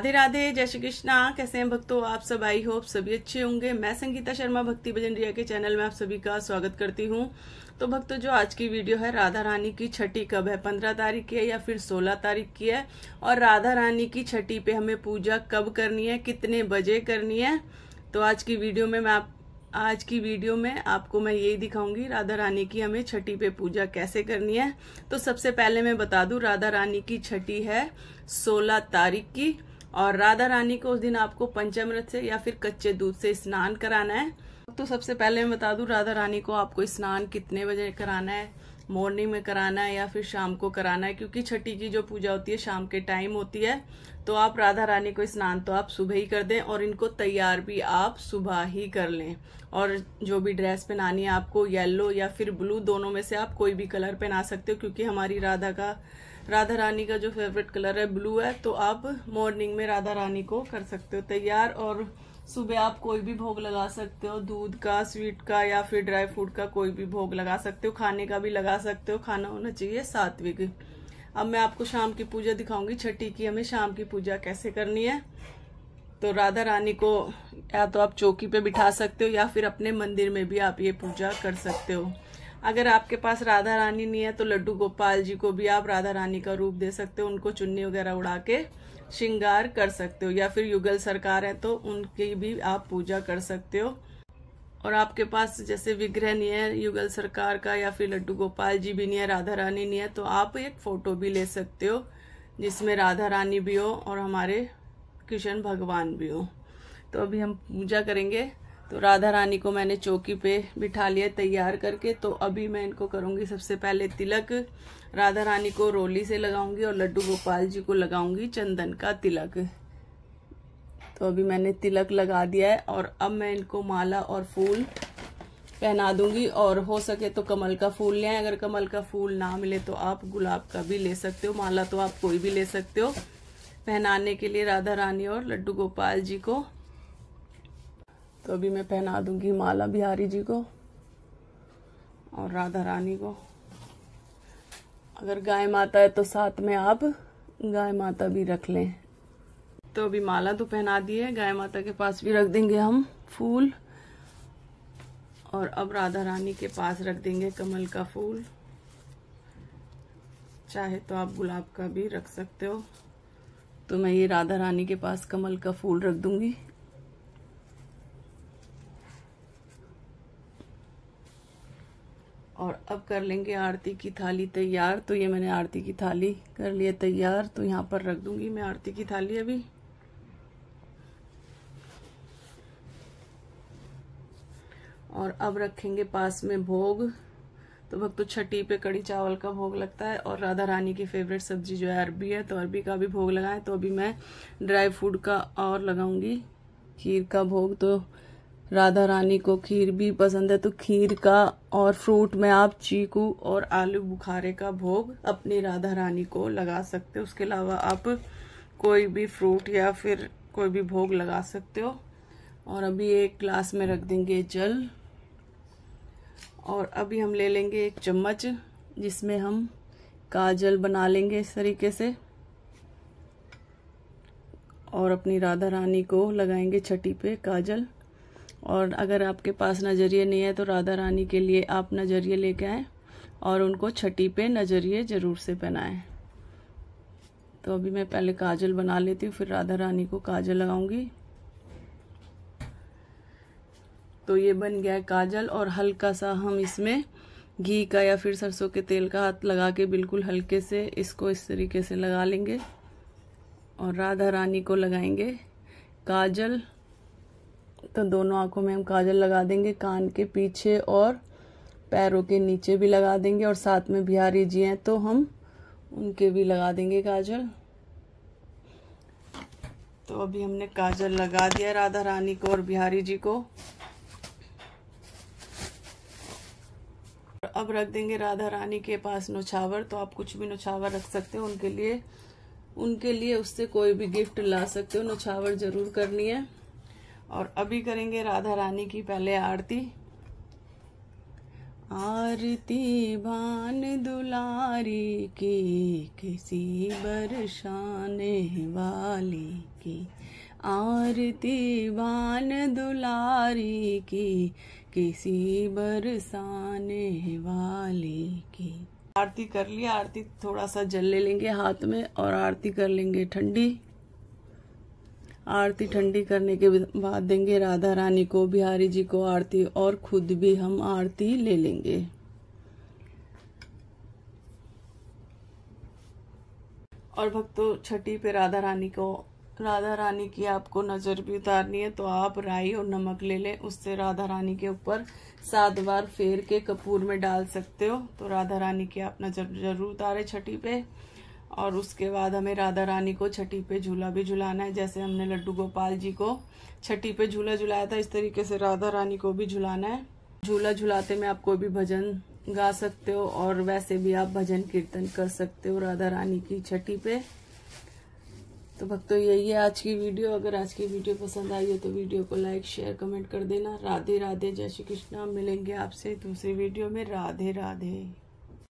राधे राधे जय श्री कृष्णा कैसे हैं भक्तों आप सब आई होप सभी अच्छे होंगे मैं संगीता शर्मा भक्ति भजन रिया के चैनल में आप सभी का स्वागत करती हूँ तो भक्तों जो आज की वीडियो है राधा रानी की छठी कब है पंद्रह तारीख की है या फिर सोलह तारीख की है और राधा रानी की छठी पे हमें पूजा कब करनी है कितने बजे करनी है तो आज की वीडियो में मैं आप आज की वीडियो में आपको मैं यही दिखाऊंगी राधा रानी की हमें छठी पे पूजा कैसे करनी है तो सबसे पहले मैं बता दूं राधा रानी की छठी है 16 तारीख की और राधा रानी को उस दिन आपको पंचमृत से या फिर कच्चे दूध से स्नान कराना है तो सबसे पहले मैं बता दूं राधा रानी को आपको स्नान कितने बजे कराना है मॉर्निंग में कराना है या फिर शाम को कराना है क्योंकि छठी की जो पूजा होती है शाम के टाइम होती है तो आप राधा रानी को स्नान तो आप सुबह ही कर दें और इनको तैयार भी आप सुबह ही कर लें और जो भी ड्रेस पहनानी है आपको येलो या फिर ब्लू दोनों में से आप कोई भी कलर पहना सकते हो क्योंकि हमारी राधा का राधा रानी का जो फेवरेट कलर है ब्लू है तो आप मॉर्निंग में राधा रानी को कर सकते हो तैयार और सुबह आप कोई भी भोग लगा सकते हो दूध का स्वीट का या फिर ड्राई फ्रूट का कोई भी भोग लगा सकते हो खाने का भी लगा सकते हो खाना होना चाहिए सात्विक अब मैं आपको शाम की पूजा दिखाऊंगी छठी की हमें शाम की पूजा कैसे करनी है तो राधा रानी को या तो आप चौकी पे बिठा सकते हो या फिर अपने मंदिर में भी आप ये पूजा कर सकते हो अगर आपके पास राधा रानी नहीं है तो लड्डू गोपाल जी को भी आप राधा रानी का रूप दे सकते हो उनको चुन्नी वगैरह उड़ा के श्रृंगार कर सकते हो या फिर युगल सरकार है तो उनकी भी आप पूजा कर सकते हो और आपके पास जैसे विग्रह नहीं है युगल सरकार का या फिर लड्डू गोपाल जी भी नहीं है राधा रानी नहीं है तो आप एक फोटो भी ले सकते हो जिसमें राधा रानी भी हो और हमारे कृष्ण भगवान भी हो तो अभी हम पूजा करेंगे तो राधा रानी को मैंने चौकी पे बिठा लिया तैयार करके तो अभी मैं इनको करूँगी सबसे पहले तिलक राधा रानी को रोली से लगाऊंगी और लड्डू गोपाल जी को लगाऊंगी चंदन का तिलक तो अभी मैंने तिलक लगा दिया है और अब मैं इनको माला और फूल पहना दूंगी और हो सके तो कमल का फूल लें अगर कमल का फूल ना मिले तो आप गुलाब का भी ले सकते हो माला तो आप कोई भी ले सकते हो पहनाने के लिए राधा रानी और लड्डू गोपाल जी को तो अभी मैं पहना दूंगी माला बिहारी जी को और राधा रानी को अगर गाय माता है तो साथ में आप गाय माता भी रख लें तो अभी माला तो पहना दी है गाय माता के पास भी रख देंगे हम फूल और अब राधा रानी के पास रख देंगे कमल का फूल चाहे तो आप गुलाब का भी रख सकते हो तो मैं ये राधा रानी के पास कमल का फूल रख दूंगी और अब कर लेंगे आरती की थाली तैयार तो ये मैंने आरती की थाली कर लिया तैयार तो यहाँ पर रख दूंगी मैं आरती की थाली अभी और अब रखेंगे पास में भोग तो भक्तों तो छठी पे कड़ी चावल का भोग लगता है और राधा रानी की फेवरेट सब्जी जो है अरबी है तो अरबी का भी भोग लगाएं तो अभी मैं ड्राई फ्रूट का और लगाऊंगी खीर का भोग तो राधा रानी को खीर भी पसंद है तो खीर का और फ्रूट में आप चीकू और आलू बुखारे का भोग अपनी राधा रानी को लगा सकते हो उसके अलावा आप कोई भी फ्रूट या फिर कोई भी भोग लगा सकते हो और अभी एक ग्लास में रख देंगे जल और अभी हम ले लेंगे एक चम्मच जिसमें हम काजल बना लेंगे इस तरीके से और अपनी राधा रानी को लगाएंगे छठी पे काजल और अगर आपके पास नज़रिए नहीं है तो राधा रानी के लिए आप नज़रिए लेके आएँ और उनको छठी पे नज़रिए ज़रूर से पहनाएं तो अभी मैं पहले काजल बना लेती हूँ फिर राधा रानी को काजल लगाऊंगी तो ये बन गया है काजल और हल्का सा हम इसमें घी का या फिर सरसों के तेल का हाथ लगा के बिल्कुल हल्के से इसको इस तरीके से लगा लेंगे और राधा रानी को लगाएंगे काजल तो दोनों आँखों में हम काजल लगा देंगे कान के पीछे और पैरों के नीचे भी लगा देंगे और साथ में बिहारी जी हैं तो हम उनके भी लगा देंगे काजल तो अभी हमने काजल लगा दिया राधा रानी को और बिहारी जी को अब रख देंगे राधा रानी के पास नौछावर तो आप कुछ भी नौछावर रख सकते हो उनके लिए उनके लिए उससे कोई भी गिफ्ट ला सकते हो नौछावर जरूर करनी है और अभी करेंगे राधा रानी की पहले आरती आरती भान दुलारी की किसी बरसाने वाली की आरती भान दुलारी की किसी बरसाने वाली की आरती कर लिया आरती थोड़ा सा जल ले लेंगे हाथ में और आरती कर लेंगे ठंडी आरती ठंडी करने के बाद देंगे राधा रानी को बिहारी जी को आरती और खुद भी हम आरती ले लेंगे और भक्तों छठी पे राधा रानी को राधा रानी की आपको नज़र भी उतारनी है तो आप राई और नमक ले लें उससे राधा रानी के ऊपर सात बार फेर के कपूर में डाल सकते हो तो राधा रानी की आप नज़र जरूर उतारे छठी पे और उसके बाद हमें राधा रानी को छठी पे झूला भी झुलाना है जैसे हमने लड्डू गोपाल जी को छठी पे झूला झुलाया था इस तरीके से राधा रानी को भी झुलाना है झूला झुलाते में आप कोई भी भजन गा सकते हो और वैसे भी आप भजन कीर्तन कर सकते हो राधा रानी की छठी पे तो भक्तों यही है आज की वीडियो अगर आज की वीडियो पसंद आई हो तो वीडियो को लाइक शेयर कमेंट कर देना राधे राधे जय श्री कृष्णा मिलेंगे आपसे दूसरी वीडियो में राधे राधे